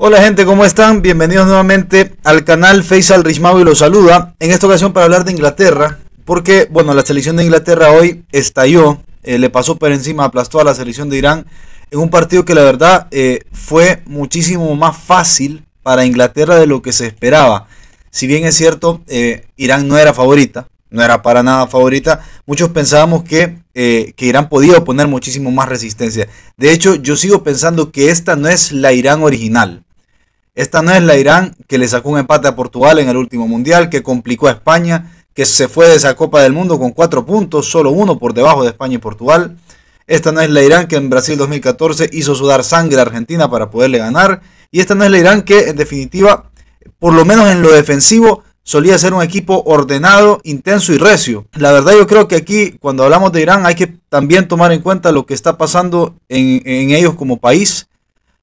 Hola gente, ¿cómo están? Bienvenidos nuevamente al canal Faisal y los saluda. En esta ocasión para hablar de Inglaterra, porque bueno, la selección de Inglaterra hoy estalló, eh, le pasó por encima, aplastó a la selección de Irán en un partido que la verdad eh, fue muchísimo más fácil para Inglaterra de lo que se esperaba. Si bien es cierto, eh, Irán no era favorita, no era para nada favorita, muchos pensábamos que, que Irán podía oponer muchísimo más resistencia. De hecho, yo sigo pensando que esta no es la Irán original esta no es la Irán que le sacó un empate a Portugal en el último mundial, que complicó a España, que se fue de esa Copa del Mundo con cuatro puntos, solo uno por debajo de España y Portugal. Esta no es la Irán que en Brasil 2014 hizo sudar sangre a Argentina para poderle ganar. Y esta no es la Irán que en definitiva, por lo menos en lo defensivo, solía ser un equipo ordenado, intenso y recio. La verdad yo creo que aquí cuando hablamos de Irán hay que también tomar en cuenta lo que está pasando en, en ellos como país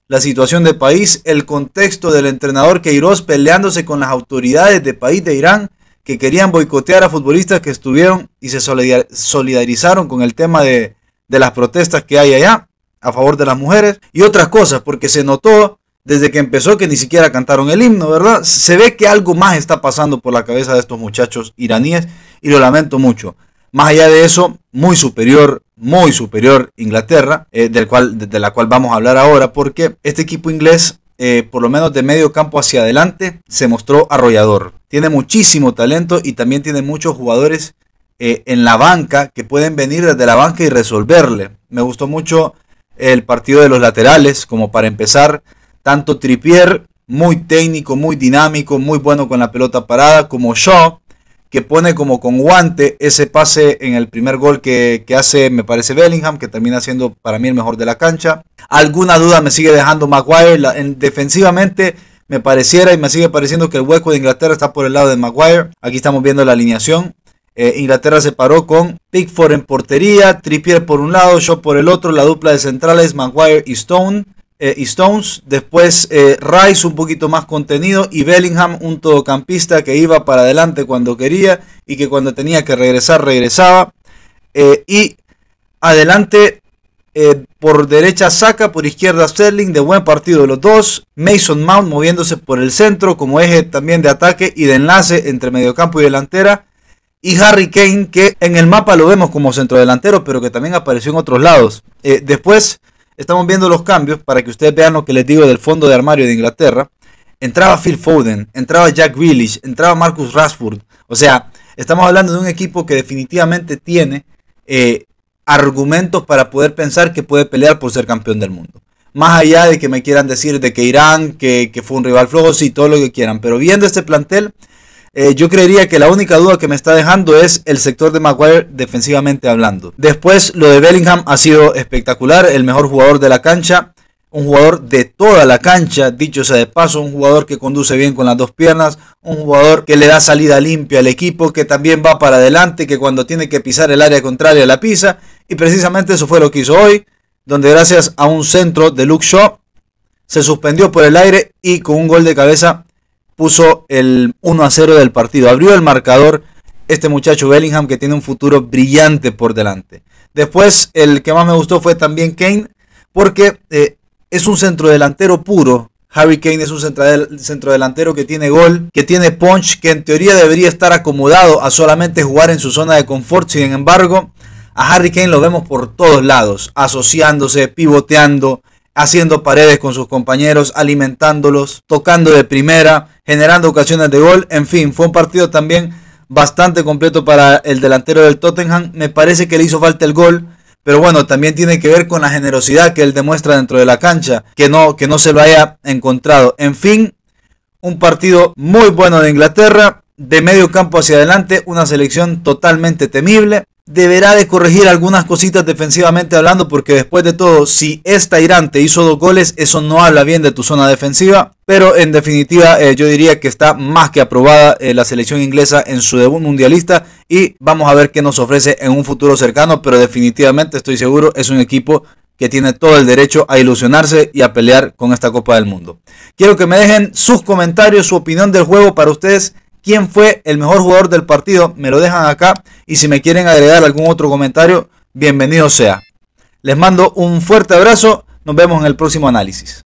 la situación del país, el contexto del entrenador Queiroz peleándose con las autoridades de país de Irán que querían boicotear a futbolistas que estuvieron y se solidarizaron con el tema de, de las protestas que hay allá a favor de las mujeres y otras cosas, porque se notó desde que empezó que ni siquiera cantaron el himno, ¿verdad? Se ve que algo más está pasando por la cabeza de estos muchachos iraníes y lo lamento mucho. Más allá de eso, muy superior, muy superior Inglaterra, eh, del cual, de, la cual vamos a hablar ahora, porque este equipo inglés eh, por lo menos de medio campo hacia adelante, se mostró arrollador. Tiene muchísimo talento y también tiene muchos jugadores eh, en la banca que pueden venir desde la banca y resolverle. Me gustó mucho el partido de los laterales, como para empezar, tanto Tripier, muy técnico, muy dinámico, muy bueno con la pelota parada, como Shaw, que pone como con guante ese pase en el primer gol que, hace, me parece, Bellingham, que termina siendo para mí el mejor de la cancha. Alguna duda me sigue dejando Maguire. en, defensivamente me pareciera y me sigue pareciendo que el hueco de Inglaterra está por el lado de Maguire. Aquí estamos viendo la alineación. Eh, Inglaterra se paró con Pickford en portería, Trippier por un lado, Shaw por el otro, la dupla de centrales, Maguire y Stone. Eh, y Stones. Después eh, Rice un poquito más contenido y Bellingham un todocampista que iba para adelante cuando quería y que cuando tenía que regresar regresaba. Eh, y adelante por derecha Saca, por izquierda Sterling, de buen partido los dos. Mason Mount moviéndose por el centro como eje también de ataque y de enlace entre mediocampo y delantera. Y Harry Kane, que en el mapa lo vemos como centrodelantero, pero que también apareció en otros lados. después, Estamos viendo los cambios para que ustedes vean lo que les digo del fondo de armario de Inglaterra. Entraba Phil Foden, entraba Jack Willis. entraba Marcus Rashford. O sea, estamos hablando de un equipo que definitivamente tiene eh, argumentos para poder pensar que puede pelear por ser campeón del mundo. Más allá de que me quieran decir de que Irán, que, que fue un rival flojo, sí, todo lo que quieran. Pero viendo este plantel, eh, yo creería que la única duda que me está dejando es el sector de Maguire defensivamente hablando. Después, lo de Bellingham ha sido espectacular, el mejor jugador de la cancha, un jugador de toda la cancha, dicho sea de paso, un jugador que conduce bien con las dos piernas, un jugador que le da salida limpia al equipo, que también va para adelante, que cuando tiene que pisar el área contraria la pisa, y precisamente eso fue lo que hizo hoy, donde gracias a un centro de Luke Shaw se suspendió por el aire y con un gol de cabeza puso el 1 a 0 del partido. Abrió el marcador este muchacho Bellingham que tiene un futuro brillante por delante. Después el que más me gustó fue también Kane porque eh, es un centrodelantero puro. Harry Kane es un centrodelantero que tiene gol, que tiene punch, que en teoría debería estar acomodado a solamente jugar en su zona de confort. Sin embargo, a Harry Kane lo vemos por todos lados, asociándose, pivoteando, haciendo paredes con sus compañeros, alimentándolos, tocando de primera, generando ocasiones de gol. En fin, fue un partido también bastante completo para el delantero del Tottenham. Me parece que le hizo falta el gol. Pero bueno, también tiene que ver con la generosidad que él demuestra dentro de la cancha, que no, que no se lo haya encontrado. En fin, un partido muy bueno de Inglaterra, de medio campo hacia adelante, una selección totalmente temible, deberá de corregir algunas cositas defensivamente hablando, porque después de todo, si esta Irán hizo dos goles, eso no habla bien de tu zona defensiva. Pero en definitiva, eh, yo diría que está más que aprobada eh, la selección inglesa en su debut mundialista y vamos a ver qué nos ofrece en un futuro cercano, pero definitivamente estoy seguro es un equipo que tiene todo el derecho a ilusionarse y a pelear con esta Copa del Mundo. Quiero que me dejen sus comentarios, su opinión del juego para ustedes quién fue el mejor jugador del partido, me lo dejan acá y si me quieren agregar algún otro comentario, bienvenido sea. Les mando un fuerte abrazo, nos vemos en el próximo análisis.